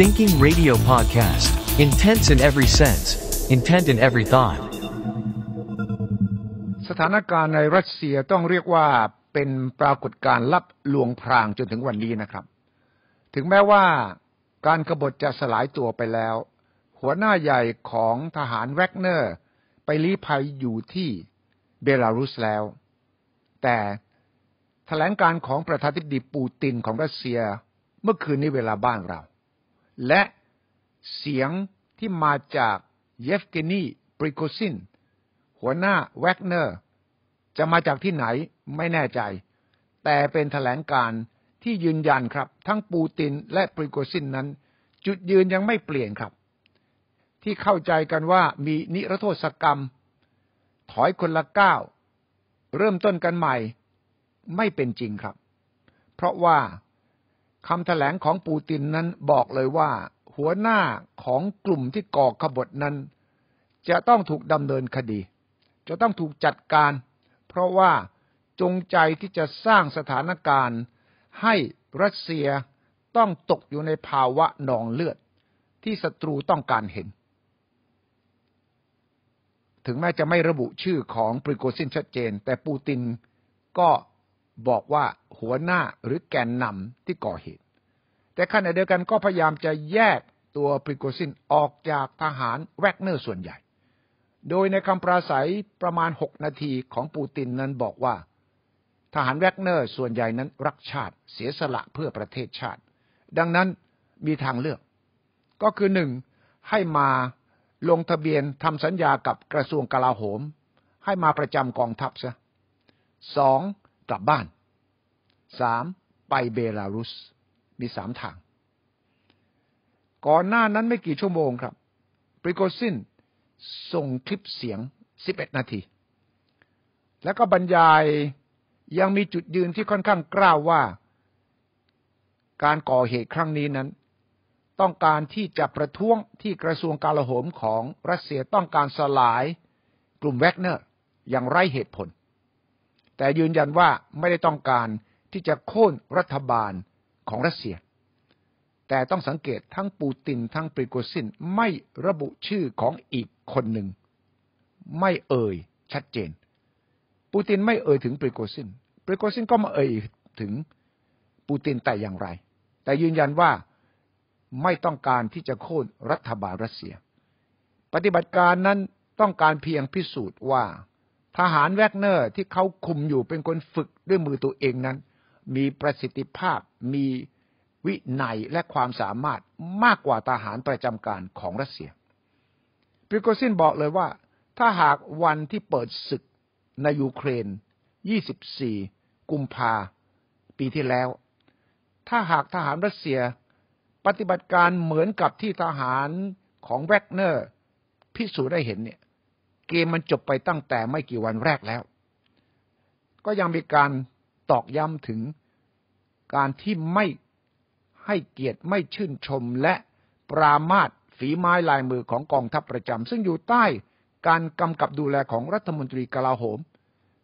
Thinking Radio Podcast. Intense in every sense, intent in every thought. สถานการณ์ในรัสเซียต้องเรียกว่าเป็นปรากฏการณ์ลับลวงพรางจนถึงวันนี้นะครับ ถึงแม้ว่าการกบฏจะสลายตัวไปแล้ว หัวหน้าใหญ่ของทหารแวกเนอร์ไปลี้ภัยอยู่ที่เบลารุสแล้ว แต่แถลงการของประธานาธิบดีปูตินของรัสเซียเมื่อคืนนี้เวลาบ้านเราและเสียงที่มาจากเยฟเกนี ปริโกซิน หัวหน้าแวกเนอร์ จะมาจากที่ไหนไม่แน่ใจ แต่เป็นถแถลงการที่ยืนยันครับ ทั้งปูติน และปริโกซินนั้น จุดยืนยังไม่เปลี่ยนครับ ที่เข้าใจกันว่ามีนิรโทษกรรม ถอยคนละก้าวเริ่มต้นกันใหม่ ไม่เป็นจริงครับ เพราะว่าคำแถลงของปูตินนั้นบอกเลยว่า หัวหน้าของกลุ่มที่ก่อขบฏนั้น จะต้องถูกดำเนินคดี จะต้องถูกจัดการ เพราะว่าจงใจที่จะสร้างสถานการณ์ ให้รัสเซียต้องตกอยู่ในภาวะหนองเลือด ที่ศัตรูต้องการเห็น ถึงแม้จะไม่ระบุชื่อของปริโกซินชัดเจน แต่ปูติน ก็บอกว่าหัวหน้าหรือแกนนำที่ก่อเหตุแต่ขณะเดียวกันก็พยายามจะแยกตัวพริโกซินออกจากทหารแวกเนอร์ส่วนใหญ่ โดยในคำปราศัยประมาณหกนาทีของปูตินนั้นบอกว่า ทหารแวกเนอร์ส่วนใหญ่นั้นรักชาติเสียสละเพื่อประเทศชาติ ดังนั้นมีทางเลือก ก็คือหนึ่งให้มาลงทะเบียนทำสัญญากับกระทรวงกลาโหม ให้มาประจำกองทัพ ซะสองกลับบ้านสามไปเบลารุสมีสามทางก่อนหน้านั้นไม่กี่ชั่วโมงครับปริโกซินส่งคลิปเสียงสิบเอ็ดนาทีแล้วก็บรรยายยังมีจุดยืนที่ค่อนข้างกล้าวว่า การก่อเหตุครั้งนี้นั้น ต้องการที่จะประท้วงที่กระทรวงกลรโหมของรัสเซียต้องการสลายกลุ่มแวกเนอร์อย่างไร้เหตุผล แต่ยืนยันว่าไม่ได้ต้องการที่จะโค่นรัฐบาลของรัสเซีย แต่ต้องสังเกตทั้งปูตินทั้งปริโกซินไม่ระบุชื่อของอีกคนหนึ่งไม่เอ่ยชัดเจน ปูตินไม่เอ่ยถึงปริโกซิน ปริโกซินก็มาเอ่ยถึงปูตินแต่อย่างไร แต่ยืนยันว่าไม่ต้องการที่จะโค่นรัฐบาลรัสเซีย ปฏิบัติการนั้นต้องการเพียงพิสูจน์ว่า ทหารแวกเนอร์ที่เขาคุมอยู่เป็นคนฝึกด้วยมือตัวเองนั้นมีประสิทธิภาพมีวินัยและความสามารถมากกว่าทหารประจำการของรัสเซีย ปิโกซินบอกเลยว่า ถ้าหากวันที่เปิดศึก ในยูเครน 24 กุมภาปีที่แล้ว ถ้าหากทหารรัสเซีย ปฏิบัติการเหมือนกับที่ทหารของแวกเนอร์ พิสูจน์ได้เห็นเนี่ย เกมมันจบไปตั้งแต่ไม่กี่วันแรกแล้ว ก็ยังมีการตอกย้ำถึงการที่ไม่ให้เกียรติไม่ชื่นชมและปรามาตฝีไม้ลายมือของกองทัพประจำ ซึ่งอยู่ใต้การกำกับดูแลของรัฐมนตรีกลาโหม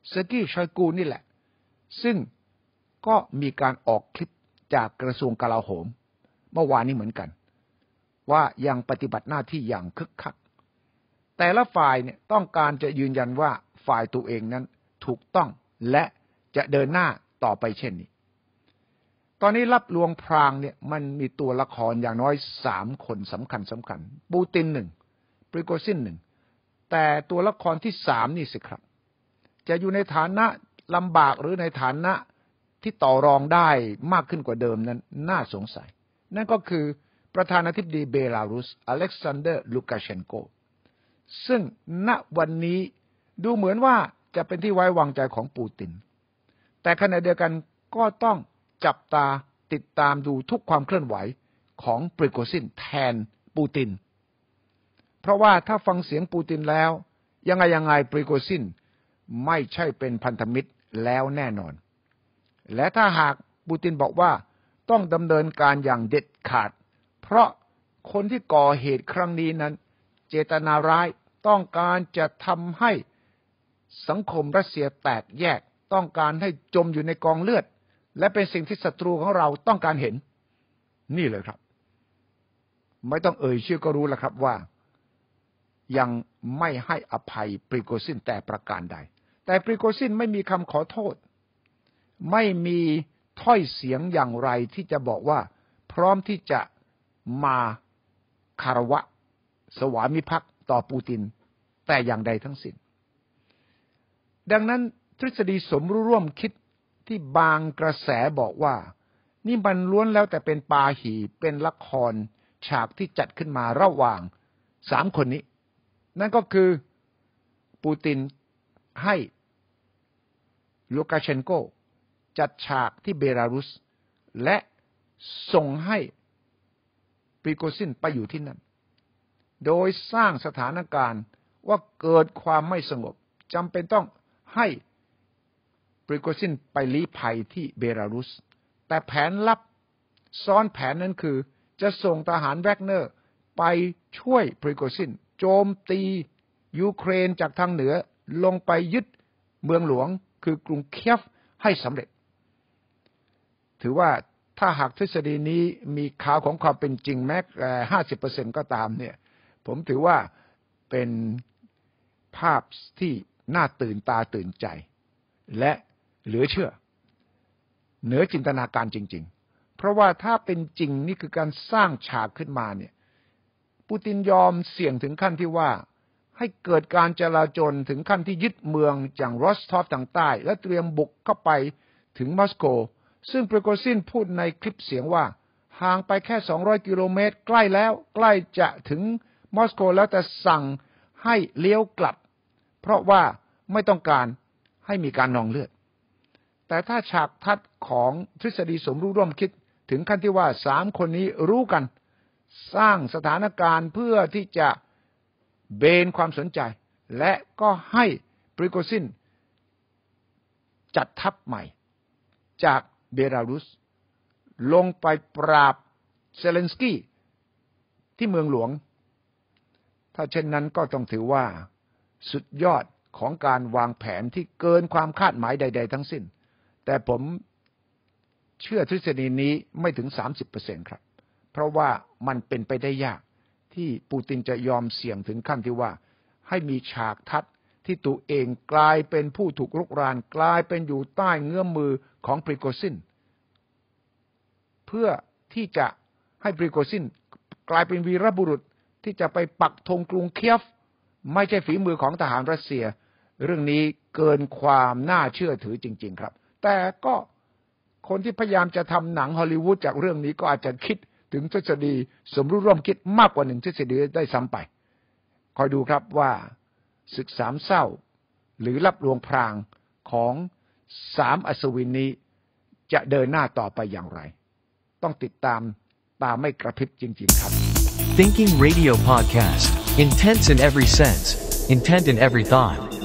เซกี้ชอยกูนี่แหละ ซึ่งก็มีการออกคลิปจากกระทรวงกลาโหม เมื่อวานนี้เหมือนกัน ว่ายังปฏิบัติหน้าที่อย่างคึกคัก แต่ละฝ่ายเนี่ยต้องการจะยืนยันว่าฝ่ายตัวเองนั้นถูกต้องและจะเดินหน้าต่อไปเช่นนี้ ตอนนี้รับลวงพรางเนี่ยมันมีตัวละครอย่างน้อยสามคนสำคัญสำคัญ ปูตินหนึ่ง ปริโกซินหนึ่ง แต่ตัวละครที่สามนี่สิครับ จะอยู่ในฐานะลำบากหรือในฐานะที่ต่อรองได้มากขึ้นกว่าเดิมนั้นน่าสงสัย นั่นก็คือประธานาธิบดีเบลารุส อเล็กซานเดอร์ลูกาเชนโก ซึ่งณวันนี้ดูเหมือนว่าจะเป็นที่ไว้วางใจของปูตินแต่ขณะเดียวกันก็ต้องจับตาติดตามดูทุกความเคลื่อนไหวของปริโกซินแทนปูติน เพราะว่าถ้าฟังเสียงปูตินแล้ว ยังไงยังไงปริโกซินไม่ใช่เป็นพันธมิตรแล้วแน่นอน และถ้าหากปูตินบอกว่าต้องดำเนินการอย่างเด็ดขาด เพราะคนที่ก่อเหตุครั้งนี้นั้น เจตนาร้ายต้องการจะทำให้สังคมรัสเซียแตกแยกต้องการให้จมอยู่ในกองเลือด และเป็นสิ่งที่ศัตรูของเราต้องการเห็นนี่เลยครับ ไม่ต้องเอ่ยชื่อก็รู้แล้วครับว่ายังไม่ให้อภัยปริโกซินแต่ประการใด แต่ปริโกซินไม่มีคำขอโทษ ไม่มีถ้อยเสียงอย่างไรที่จะบอกว่า พร้อมที่จะมาคารวะ สวามิภักดิ์ต่อปูติน แต่อย่างใดทั้งสิน้นดังนั้นทฤษฎีสมรู้ร่วมคิดที่บางกระแสบอกว่านี่มันล้วนแล้วแต่เป็นปาหีเป็นละคร ฉากที่จัดขึ้นมาระหว่างสามคนนี้ นั่นก็คือปูตินให้ลูกาเชนโก จัดฉากที่เบลารุส และส่งให้ปริโกซินไปอยู่ที่นั่น โดยสร้างสถานการณ์ว่าเกิดความไม่สงบจำเป็นต้องให้ปริโกซินไปลี้ภัยที่เบลารุส แต่แผนลับ ซ้อนแผนนั้นคือจะส่งทหารแวกเนอร์ไปช่วยปริโกซินโจมตี ยูเครนจากทางเหนือลงไปยึดเมืองหลวงคือกรุงเคียฟให้สำเร็จ ถือว่าถ้าหากทฤษฎีนี้มีข่าวของความเป็นจริงแม้ห้าสิบเปอร์เซ็นก็ตามเนี่ยผมถือว่าเป็นภาพที่น่าตื่นตาตื่นใจและเหลือเชื่อ เหนือจินตนาการจริงๆ เพราะว่าถ้าเป็นจริงนี่คือการสร้างฉากขึ้นมาเนี่ย ปูตินยอมเสี่ยงถึงขั้นที่ว่า ให้เกิดการจลาจลถึงขั้นที่ยึดเมืองอย่างรอสทอฟทางใต้และเตรียมบุกเข้าไปถึงมอสโก ซึ่งเปรโกซินพูดในคลิปเสียงว่า ห่างไปแค่ 200 กิโลเมตร ใกล้แล้วใกล้จะถึงมอสโกแล้วแต่สั่งให้เลี้ยวกลับ เพราะว่าไม่ต้องการให้มีการนองเลือดแต่ถ้าฉากทัดของทฤษฎีสมรู้ร่วมคิดถึงขั้นที่ว่าสามคนนี้รู้กัน สร้างสถานการณ์เพื่อที่จะเบนความสนใจ และก็ให้ปริโกซินจัดทัพใหม่ จากเบลารุส ลงไปปราบเซเลนสกี้ที่เมืองหลวง ถ้าเช่นนั้นก็ต้องถือว่า สุดยอดของการวางแผนที่เกินความคาดหมายใดๆทั้งสิ้นแต่ผมเชื่อทฤษฎีนี้ไม่ถึงสสามิบเเปอร์ซ็นครับ เพราะว่ามันเป็นไปได้ยาก ที่ปูตินจะยอมเสี่ยงถึงขั้นที่ว่า ให้มีฉากทัดที่ตัวเองกลายเป็นผู้ถูกลุกรานกลายเป็นอยู่ใต้เงื้อมมือของปริโกซินเพื่อที่จะให้ปริโกซินกลายเป็นวีรบุรุษ ที่จะไปปักธงกรุงเคียฟไม่ใช่ฝีมือของทหารรัสเซีย เรื่องนี้เกินความน่าเชื่อถือจริง ๆครับแต่ก็คนที่พยายามจะทำหนังฮอลลีวูดจากเรื่องนี้ก็อาจจะคิดถึงทฤษฎีสมรู้ร่วมคิดมากกว่าหนึ่งทฤษฎีได้ซ้าไป คอยดูครับว่าศึกสามเศร้า หรือรับรวงพรางของสามอัศวินนี้ จะเดินหน้าต่อไปอย่างไร ต้องติดตามตาไม่กระพริบจริงๆครับ Thinking Radio Podcast Intense in every sense Intent in every thought